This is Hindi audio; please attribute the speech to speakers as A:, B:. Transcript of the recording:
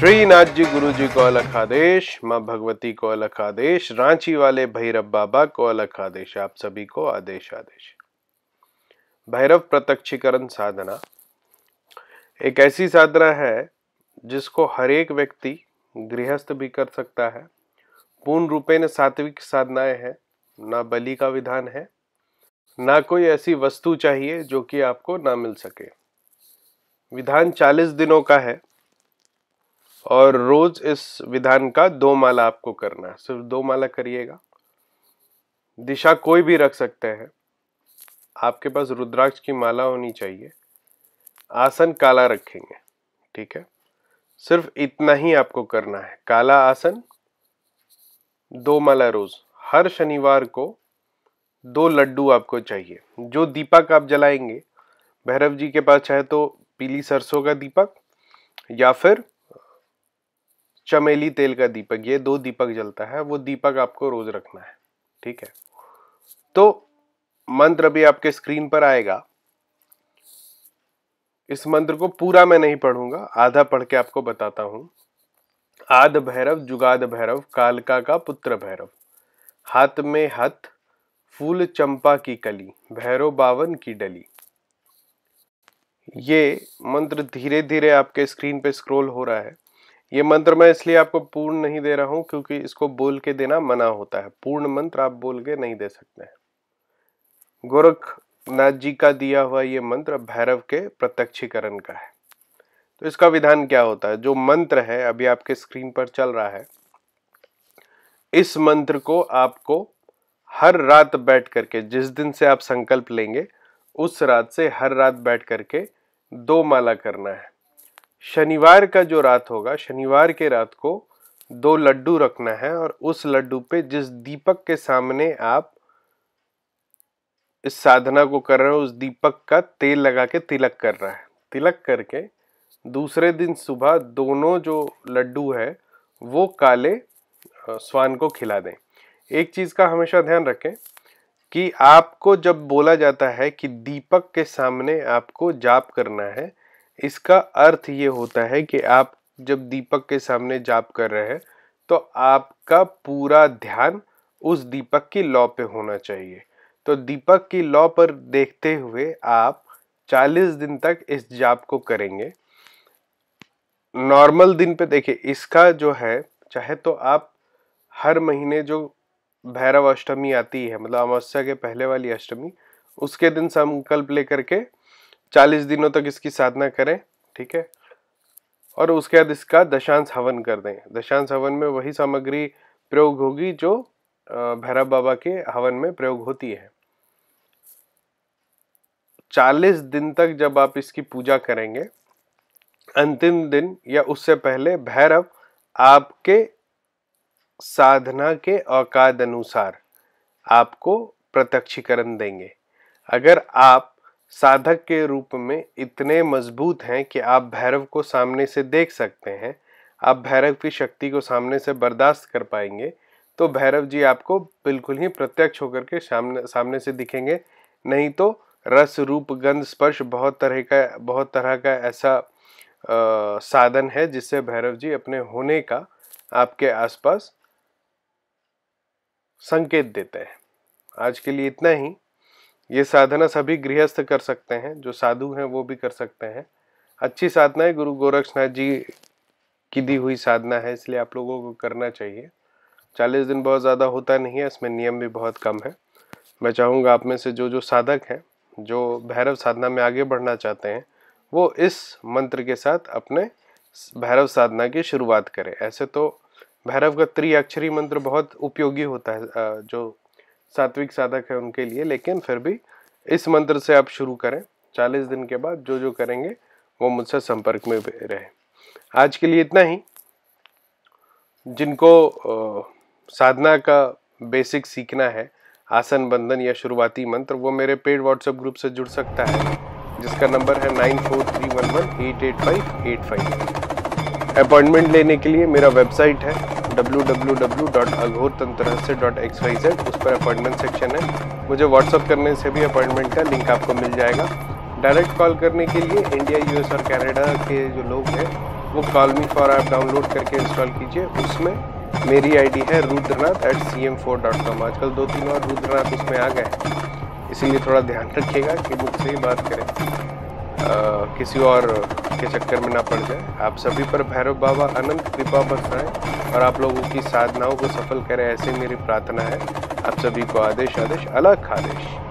A: श्रीनाथ जी गुरु जी को अलख आदेश माँ भगवती को अलख आदेश रांची वाले भैरव बाबा को अलख आदेश आप सभी को आदेश आदेश भैरव प्रत्यक्षीकरण साधना एक ऐसी साधना है जिसको हर एक व्यक्ति गृहस्थ भी कर सकता है पूर्ण रूपे न सात्विक साधनाएं हैं ना बलि का विधान है ना कोई ऐसी वस्तु चाहिए जो कि आपको ना मिल सके विधान चालीस दिनों का है और रोज इस विधान का दो माला आपको करना है सिर्फ दो माला करिएगा दिशा कोई भी रख सकते हैं आपके पास रुद्राक्ष की माला होनी चाहिए आसन काला रखेंगे ठीक है सिर्फ इतना ही आपको करना है काला आसन दो माला रोज हर शनिवार को दो लड्डू आपको चाहिए जो दीपक आप जलाएंगे भैरव जी के पास चाहे तो पीली सरसों का दीपक या फिर चमेली तेल का दीपक ये दो दीपक जलता है वो दीपक आपको रोज रखना है ठीक है तो मंत्र अभी आपके स्क्रीन पर आएगा इस मंत्र को पूरा मैं नहीं पढ़ूंगा आधा पढ़ के आपको बताता हूं आद भैरव जुगाद भैरव कालका का पुत्र भैरव हाथ में हथ फूल चंपा की कली भैरव बावन की डली ये मंत्र धीरे धीरे आपके स्क्रीन पे स्क्रॉल हो रहा है ये मंत्र मैं इसलिए आपको पूर्ण नहीं दे रहा हूं क्योंकि इसको बोल के देना मना होता है पूर्ण मंत्र आप बोल के नहीं दे सकते हैं गोरखनाथ जी का दिया हुआ ये मंत्र भैरव के प्रत्यक्षीकरण का है तो इसका विधान क्या होता है जो मंत्र है अभी आपके स्क्रीन पर चल रहा है इस मंत्र को आपको हर रात बैठ करके जिस दिन से आप संकल्प लेंगे उस रात से हर रात बैठ करके दो माला करना है शनिवार का जो रात होगा शनिवार के रात को दो लड्डू रखना है और उस लड्डू पे जिस दीपक के सामने आप इस साधना को कर रहे हो उस दीपक का तेल लगा के तिलक कर रहा है तिलक करके दूसरे दिन सुबह दोनों जो लड्डू है वो काले स्वान को खिला दें एक चीज़ का हमेशा ध्यान रखें कि आपको जब बोला जाता है कि दीपक के सामने आपको जाप करना है इसका अर्थ ये होता है कि आप जब दीपक के सामने जाप कर रहे हैं तो आपका पूरा ध्यान उस दीपक की लॉ पे होना चाहिए तो दीपक की लॉ पर देखते हुए आप 40 दिन तक इस जाप को करेंगे नॉर्मल दिन पे देखिए इसका जो है चाहे तो आप हर महीने जो भैरव अष्टमी आती है मतलब अमावस्या के पहले वाली अष्टमी उसके दिन संकल्प लेकर के चालीस दिनों तक इसकी साधना करें ठीक है और उसके बाद इसका दशांश हवन कर दें दशांश हवन में वही सामग्री प्रयोग होगी जो भैरव बाबा के हवन में प्रयोग होती है चालीस दिन तक जब आप इसकी पूजा करेंगे अंतिम दिन या उससे पहले भैरव आपके साधना के औकाद अनुसार आपको प्रत्यक्षीकरण देंगे अगर आप साधक के रूप में इतने मजबूत हैं कि आप भैरव को सामने से देख सकते हैं आप भैरव की शक्ति को सामने से बर्दाश्त कर पाएंगे तो भैरव जी आपको बिल्कुल ही प्रत्यक्ष होकर के सामने सामने से दिखेंगे नहीं तो रस रूप गंध स्पर्श बहुत तरह का बहुत तरह का ऐसा आ, साधन है जिससे भैरव जी अपने होने का आपके आसपास संकेत देते हैं आज के लिए इतना ही ये साधना सभी गृहस्थ कर सकते हैं जो साधु हैं वो भी कर सकते हैं अच्छी साधना है गुरु गोरक्षनाथ जी की दी हुई साधना है इसलिए आप लोगों को करना चाहिए चालीस दिन बहुत ज़्यादा होता नहीं है इसमें नियम भी बहुत कम है मैं चाहूँगा आप में से जो जो साधक हैं जो भैरव साधना में आगे बढ़ना चाहते हैं वो इस मंत्र के साथ अपने भैरव साधना की शुरुआत करें ऐसे तो भैरव का त्रिअक्षरी मंत्र बहुत उपयोगी होता है जो सात्विक साधक है उनके लिए लेकिन फिर भी इस मंत्र से आप शुरू करें चालीस दिन के बाद जो जो करेंगे वो मुझसे संपर्क में रहे आज के लिए इतना ही जिनको साधना का बेसिक सीखना है आसन बंधन या शुरुआती मंत्र वो मेरे पेड व्हाट्सएप ग्रुप से जुड़ सकता है जिसका नंबर है nine four three one one eight eight five eight five appointment लेने के लिए मेरा वेबसाइट है www.alghortantrahस्य.xyz उस पर अपॉइंटमेंट सेक्शन है मुझे व्हाट्सअप करने से भी अपॉइंटमेंट का लिंक आपको मिल जाएगा डायरेक्ट कॉल करने के लिए इंडिया यूएस और कनाडा के जो लोग हैं वो call me for app download करके इंस्टॉल कीजिए उसमें मेरी आईडी है Rudranath at C M four dot com आजकल दो तीन और रुद्रनाथ उसमें आ गए इसीलिए थोड़ा ध्यान रखिएगा कि बुक से ही बात करें किसी और के चक्कर में ना पड़ जाए आप सभी पर भैरव बाबा अनंत कृपा बरसाएं और आप लोगों की साधनाओं को सफल करें ऐसी मेरी प्रार्थना है आप सभी को आदेश आदेश अलग आदेश